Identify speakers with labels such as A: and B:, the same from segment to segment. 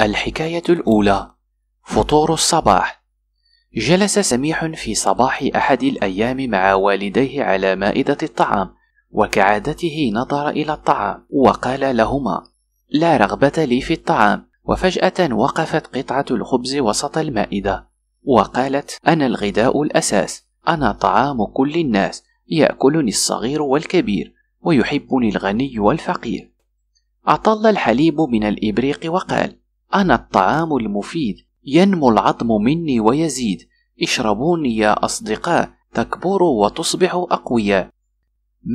A: الحكاية الأولى فطور الصباح جلس سميح في صباح أحد الأيام مع والديه على مائدة الطعام وكعادته نظر إلى الطعام وقال لهما لا رغبة لي في الطعام وفجأة وقفت قطعة الخبز وسط المائدة وقالت أنا الغذاء الأساس أنا طعام كل الناس يأكلني الصغير والكبير ويحبني الغني والفقير أطل الحليب من الإبريق وقال أنا الطعام المفيد ينمو العظم مني ويزيد اشربوني يا أصدقاء تكبروا وتصبحوا أقوياء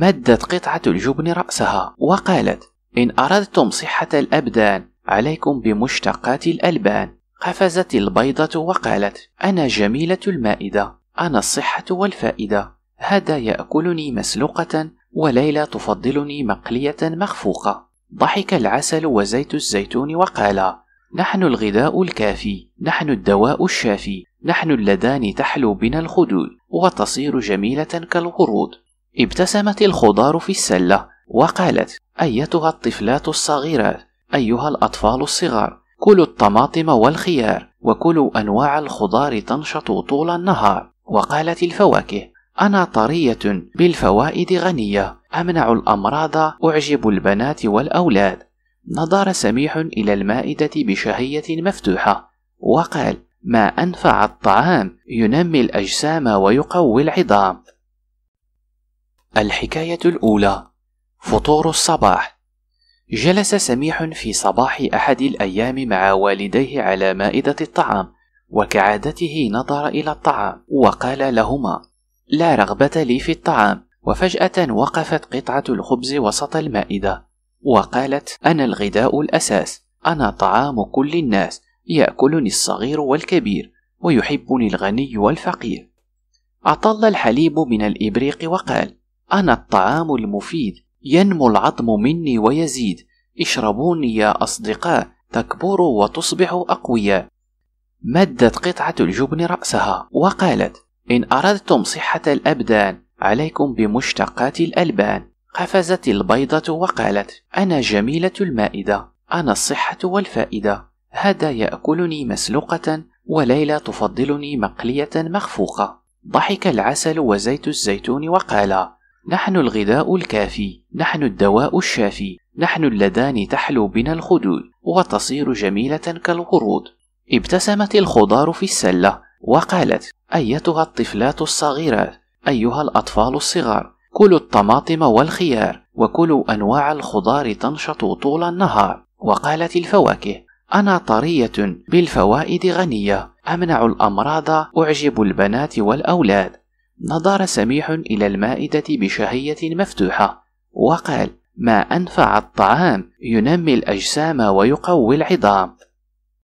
A: مدت قطعة الجبن رأسها وقالت إن أردتم صحة الأبدان عليكم بمشتقات الألبان قفزت البيضة وقالت أنا جميلة المائدة أنا الصحة والفائدة هذا يأكلني مسلوقة وليلى تفضلني مقلية مخفوقة ضحك العسل وزيت الزيتون وقال نحن الغذاء الكافي نحن الدواء الشافي نحن اللذان تحلو بنا الخدود وتصير جميله كالورود ابتسمت الخضار في السله وقالت ايتها الطفلات الصغيرات ايها الاطفال الصغار كلوا الطماطم والخيار وكلوا انواع الخضار تنشط طول النهار وقالت الفواكه انا طريه بالفوائد غنيه امنع الامراض اعجب البنات والاولاد نظر سميح إلى المائدة بشهية مفتوحة وقال ما أنفع الطعام ينمي الأجسام ويقوي العظام الحكاية الأولى فطور الصباح جلس سميح في صباح أحد الأيام مع والديه على مائدة الطعام وكعادته نظر إلى الطعام وقال لهما لا رغبة لي في الطعام وفجأة وقفت قطعة الخبز وسط المائدة وقالت أنا الغذاء الأساس أنا طعام كل الناس يأكلني الصغير والكبير ويحبني الغني والفقير أطل الحليب من الإبريق وقال أنا الطعام المفيد ينمو العظم مني ويزيد اشربوني يا أصدقاء تكبروا وتصبحوا أقوياء مدت قطعة الجبن رأسها وقالت إن أردتم صحة الأبدان عليكم بمشتقات الألبان قفزت البيضة وقالت: أنا جميلة المائدة، أنا الصحة والفائدة، هذا يأكلني مسلوقة وليلى تفضلني مقلية مخفوقة. ضحك العسل وزيت الزيتون وقالا: نحن الغذاء الكافي، نحن الدواء الشافي، نحن اللذان تحلو بنا الخدود وتصير جميلة كالورود. ابتسمت الخضار في السلة وقالت: أيتها الطفلات الصغيرات، أيها الأطفال الصغار، كلوا الطماطم والخيار وكلوا أنواع الخضار تنشط طول النهار وقالت الفواكه أنا طرية بالفوائد غنية أمنع الأمراض أعجب البنات والأولاد نظر سميح إلى المائدة بشهية مفتوحة وقال ما أنفع الطعام ينمي الأجسام ويقوي العظام